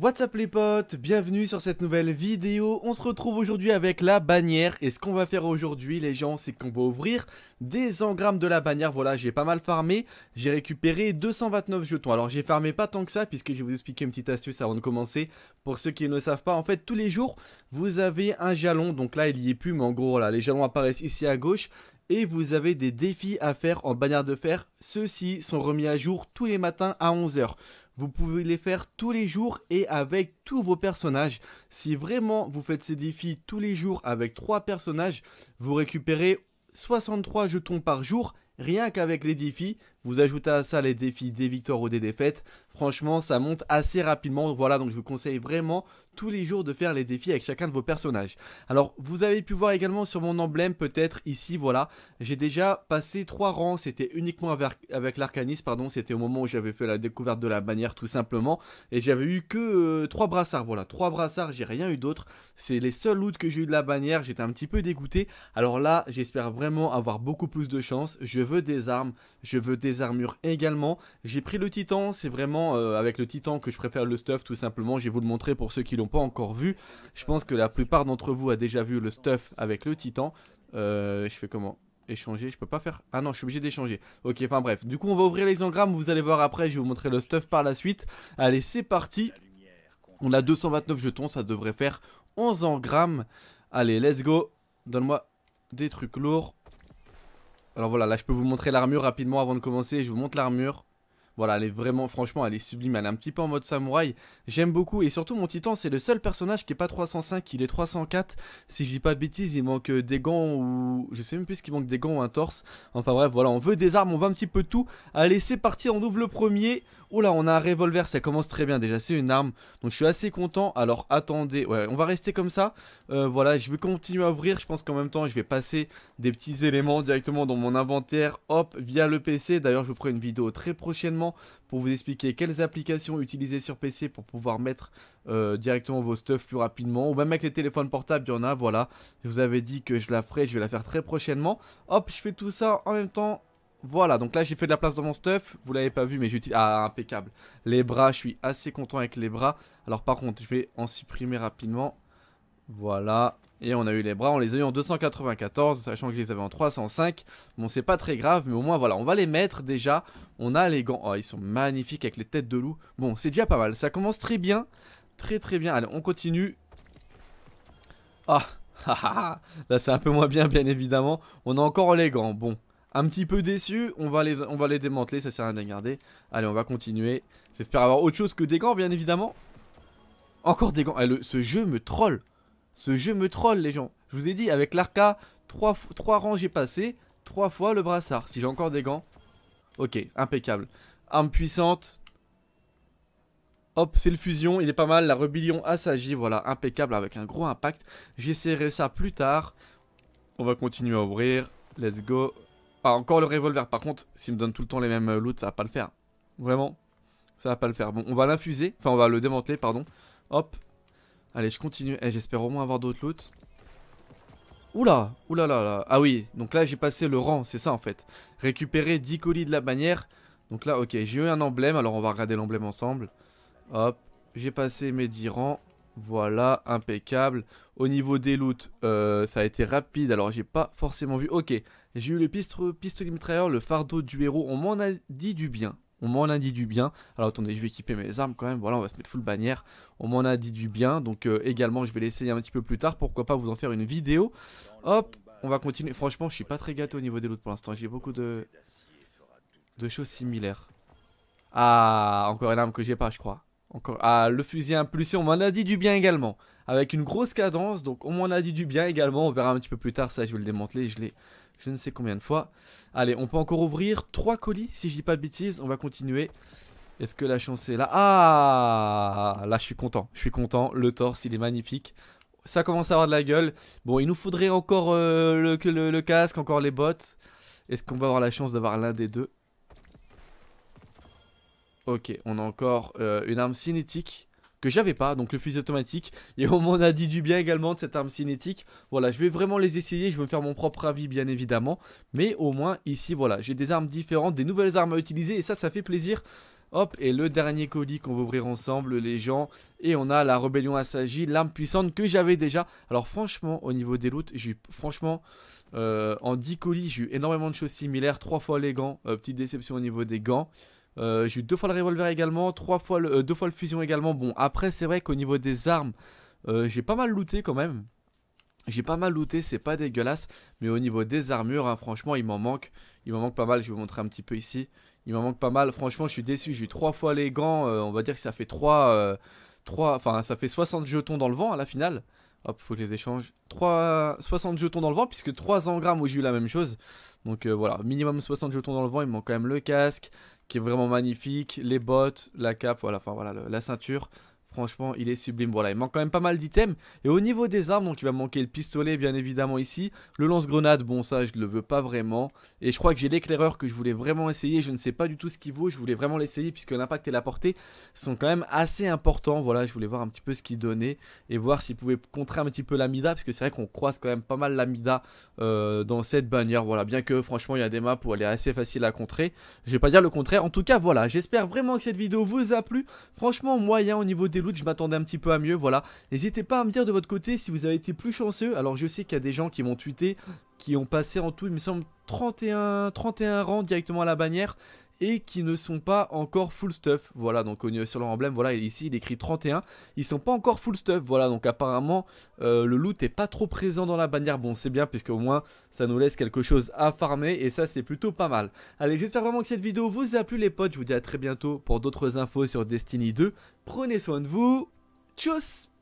What's up les potes, bienvenue sur cette nouvelle vidéo, on se retrouve aujourd'hui avec la bannière et ce qu'on va faire aujourd'hui les gens c'est qu'on va ouvrir des engrammes de la bannière, voilà j'ai pas mal farmé, j'ai récupéré 229 jetons, alors j'ai farmé pas tant que ça puisque je vais vous expliquer une petite astuce avant de commencer, pour ceux qui ne savent pas en fait tous les jours vous avez un jalon, donc là il y est plus mais en gros là les jalons apparaissent ici à gauche et vous avez des défis à faire en bannière de fer. Ceux-ci sont remis à jour tous les matins à 11h. Vous pouvez les faire tous les jours et avec tous vos personnages. Si vraiment vous faites ces défis tous les jours avec trois personnages, vous récupérez 63 jetons par jour Rien qu'avec les défis, vous ajoutez à ça les défis des victoires ou des défaites, franchement ça monte assez rapidement, voilà donc je vous conseille vraiment tous les jours de faire les défis avec chacun de vos personnages. Alors vous avez pu voir également sur mon emblème peut-être ici, voilà, j'ai déjà passé 3 rangs, c'était uniquement avec, l'arcanis, pardon, c'était au moment où j'avais fait la découverte de la bannière tout simplement, et j'avais eu que euh, trois 3 brassards, voilà, 3 brassards, j'ai rien eu d'autre, c'est les seuls loot que j'ai eu de la bannière, j'étais un petit peu dégoûté, alors là j'espère vraiment avoir beaucoup plus de chance, je veux des armes, je veux des armures également. J'ai pris le titan, c'est vraiment euh, avec le titan que je préfère le stuff tout simplement. Je vais vous le montrer pour ceux qui l'ont pas encore vu. Je pense que la plupart d'entre vous a déjà vu le stuff avec le titan. Euh, je fais comment échanger, je peux pas faire... Ah non, je suis obligé d'échanger. Ok, enfin bref. Du coup, on va ouvrir les engrammes, vous allez voir après, je vais vous montrer le stuff par la suite. Allez, c'est parti. On a 229 jetons, ça devrait faire 11 engrammes. Allez, let's go. Donne-moi des trucs lourds. Alors voilà, là je peux vous montrer l'armure rapidement avant de commencer. Je vous montre l'armure. Voilà, elle est vraiment, franchement, elle est sublime, elle est un petit peu en mode samouraï. J'aime beaucoup, et surtout mon titan, c'est le seul personnage qui est pas 305, il est 304. Si je dis pas de bêtises, il manque euh, des gants ou... Je sais même plus ce qu'il manque, des gants ou un torse. Enfin bref, voilà, on veut des armes, on veut un petit peu tout. Allez, c'est parti, on ouvre le premier. Oula oh là, on a un revolver, ça commence très bien déjà, c'est une arme. Donc je suis assez content. Alors attendez, ouais, on va rester comme ça. Euh, voilà, je vais continuer à ouvrir. Je pense qu'en même temps, je vais passer des petits éléments directement dans mon inventaire. Hop, via le PC. D'ailleurs, je vous ferai une vidéo très prochainement pour vous expliquer quelles applications utiliser sur PC pour pouvoir mettre euh, directement vos stuff plus rapidement. Ou même avec les téléphones portables, il y en a, voilà. Je vous avais dit que je la ferai, je vais la faire très prochainement. Hop, je fais tout ça en même temps voilà, donc là j'ai fait de la place dans mon stuff, vous l'avez pas vu mais j'utilise... Ah, impeccable. Les bras, je suis assez content avec les bras. Alors par contre, je vais en supprimer rapidement. Voilà, et on a eu les bras, on les a eu en 294, sachant que je les avais en 305. Bon, c'est pas très grave, mais au moins, voilà, on va les mettre déjà. On a les gants. Oh, ils sont magnifiques avec les têtes de loup. Bon, c'est déjà pas mal. Ça commence très bien. Très, très bien. Allez, on continue. Ah, ah, ah, ah. là, c'est un peu moins bien, bien évidemment. On a encore les gants. Bon, un petit peu déçu. On va les, on va les démanteler, ça sert à rien garder. Allez, on va continuer. J'espère avoir autre chose que des gants, bien évidemment. Encore des gants. Eh, ce jeu me troll. Ce jeu me troll, les gens. Je vous ai dit, avec l'arca, 3, rangs j'ai passé, Trois fois le brassard. Si j'ai encore des gants. Ok, impeccable. Arme puissante. Hop, c'est le fusion, il est pas mal. La rebellion assagie. voilà, impeccable, avec un gros impact. J'essaierai ça plus tard. On va continuer à ouvrir. Let's go. Ah, encore le revolver. Par contre, s'il me donne tout le temps les mêmes euh, loots, ça va pas le faire. Vraiment, ça va pas le faire. Bon, on va l'infuser. Enfin, on va le démanteler, pardon. Hop, Allez, je continue. Eh, j'espère au moins avoir d'autres loots. Oula Oula là là Ah oui, donc là j'ai passé le rang, c'est ça en fait. Récupérer 10 colis de la bannière. Donc là, ok, j'ai eu un emblème, alors on va regarder l'emblème ensemble. Hop, j'ai passé mes 10 rangs. Voilà, impeccable. Au niveau des loots, euh, ça a été rapide, alors j'ai pas forcément vu. Ok, j'ai eu le pistolet mitrailleur, le fardeau du héros, on m'en a dit du bien on m'en a dit du bien. Alors attendez, je vais équiper mes armes quand même, voilà, on va se mettre full bannière, on m'en a dit du bien, donc euh, également je vais l'essayer un petit peu plus tard, pourquoi pas vous en faire une vidéo. Hop, on va continuer, franchement je suis pas très gâteau au niveau des loots pour l'instant, j'ai beaucoup de... de choses similaires. Ah, encore une arme que j'ai pas je crois ah, le fusil impulsion, on m'en a dit du bien également. Avec une grosse cadence, donc on m'en a dit du bien également. On verra un petit peu plus tard, ça je vais le démanteler, je l'ai je ne sais combien de fois. Allez, on peut encore ouvrir trois colis, si je dis pas de bêtises. On va continuer. Est-ce que la chance est là Ah Là, je suis content. Je suis content. Le torse, il est magnifique. Ça commence à avoir de la gueule. Bon, il nous faudrait encore euh, le casque, encore les bottes. Est-ce qu'on va avoir la chance d'avoir l'un des deux Ok, on a encore euh, une arme cinétique que j'avais pas, donc le fusil automatique. Et on m'en a dit du bien également de cette arme cinétique. Voilà, je vais vraiment les essayer, je vais me faire mon propre avis bien évidemment. Mais au moins ici, voilà, j'ai des armes différentes, des nouvelles armes à utiliser et ça, ça fait plaisir. Hop, et le dernier colis qu'on va ouvrir ensemble, les gens. Et on a la rébellion assagie l'arme puissante que j'avais déjà. Alors franchement, au niveau des loots, j'ai franchement... Euh, en 10 colis, j'ai eu énormément de choses similaires, 3 fois les gants, euh, petite déception au niveau des gants. Euh, j'ai eu deux fois le revolver également, trois fois le, euh, deux fois le fusion également. Bon, après, c'est vrai qu'au niveau des armes, euh, j'ai pas mal looté quand même. J'ai pas mal looté, c'est pas dégueulasse. Mais au niveau des armures, hein, franchement, il m'en manque. Il m'en manque pas mal, je vais vous montrer un petit peu ici. Il m'en manque pas mal. Franchement, je suis déçu. J'ai eu trois fois les gants. on va dire que ça fait trois trois Enfin, ça fait 60 jetons dans le vent à la finale. Hop, faut que je les échange. 60 jetons dans le vent, puisque 3 engrammes où j'ai eu la même chose. Donc voilà, minimum 60 jetons dans le vent. Il me manque quand même le casque, qui est vraiment magnifique, les bottes, la cape, voilà, enfin voilà, la ceinture, Franchement, il est sublime. Voilà, il manque quand même pas mal d'items. Et au niveau des armes, donc il va manquer le pistolet, bien évidemment, ici. Le lance-grenade, bon, ça, je le veux pas vraiment. Et je crois que j'ai l'éclaireur que je voulais vraiment essayer. Je ne sais pas du tout ce qu'il vaut. Je voulais vraiment l'essayer puisque l'impact et la portée sont quand même assez importants. Voilà, je voulais voir un petit peu ce qu'il donnait et voir s'il pouvait contrer un petit peu l'amida. Parce que c'est vrai qu'on croise quand même pas mal l'amida euh, dans cette bannière. Voilà, bien que franchement, il y a des maps où elle est assez facile à contrer. Je vais pas dire le contraire. En tout cas, voilà, j'espère vraiment que cette vidéo vous a plu. Franchement, moyen au niveau des je m'attendais un petit peu à mieux, voilà. N'hésitez pas à me dire de votre côté si vous avez été plus chanceux. Alors je sais qu'il y a des gens qui m'ont tweeté, qui ont passé en tout, il me semble, 31, 31 rangs directement à la bannière et qui ne sont pas encore full stuff. Voilà, donc sur leur emblème, voilà, ici il écrit 31, ils sont pas encore full stuff. Voilà, donc apparemment euh, le loot est pas trop présent dans la bannière. Bon, c'est bien puisque au moins ça nous laisse quelque chose à farmer et ça c'est plutôt pas mal. Allez, j'espère vraiment que cette vidéo vous a plu les potes. Je vous dis à très bientôt pour d'autres infos sur Destiny 2. Prenez soin de vous. Tchuss